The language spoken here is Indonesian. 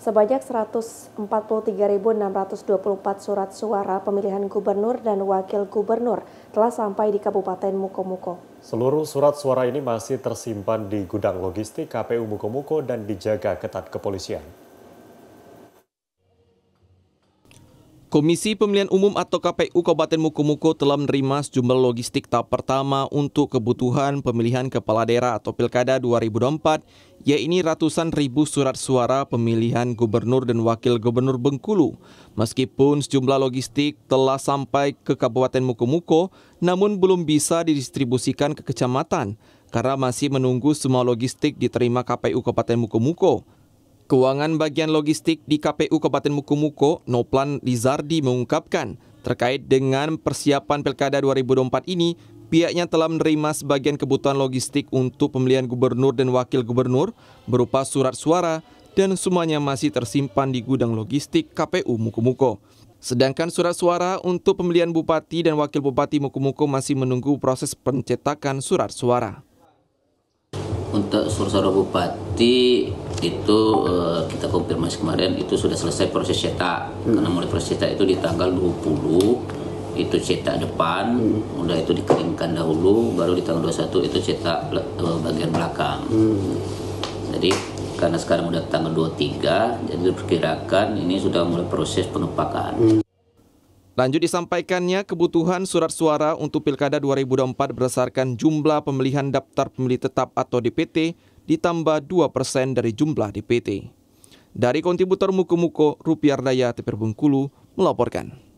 Sebanyak 143.624 surat suara pemilihan gubernur dan wakil gubernur telah sampai di Kabupaten Mukomuko. Seluruh surat suara ini masih tersimpan di gudang logistik KPU Mukomuko dan dijaga ketat kepolisian. Komisi Pemilihan Umum atau KPU Kabupaten Mukomuko telah menerima sejumlah logistik tahap pertama untuk kebutuhan pemilihan kepala daerah atau Pilkada 2024, yaitu ratusan ribu surat suara pemilihan gubernur dan wakil gubernur Bengkulu. Meskipun sejumlah logistik telah sampai ke Kabupaten Mukomuko, namun belum bisa didistribusikan ke kecamatan karena masih menunggu semua logistik diterima KPU Kabupaten Mukomuko. Keuangan bagian logistik di KPU Kabupaten Mukomuko, Noplan Lizardi mengungkapkan, terkait dengan persiapan Pilkada 2024 ini, pihaknya telah menerima sebagian kebutuhan logistik untuk pemilihan gubernur dan wakil gubernur berupa surat suara dan semuanya masih tersimpan di gudang logistik KPU Mukomuko. Sedangkan surat suara untuk pemilihan bupati dan wakil bupati Mukomuko masih menunggu proses pencetakan surat suara untuk surat-surat bupati itu uh, kita konfirmasi kemarin itu sudah selesai proses cetak hmm. karena mulai proses cetak itu di tanggal 20 itu cetak depan hmm. udah itu dikeringkan dahulu baru di tanggal 21 itu cetak uh, bagian belakang hmm. jadi karena sekarang udah tanggal 23 jadi diperkirakan ini sudah mulai proses pengepakan hmm. Lanjut disampaikannya kebutuhan surat suara untuk Pilkada 2024 berdasarkan jumlah pemilihan daftar pemilih tetap atau DPT ditambah 2 persen dari jumlah DPT. Dari kontributor Muko-Muko, Rupiardaya Daya Tepir Bengkulu melaporkan.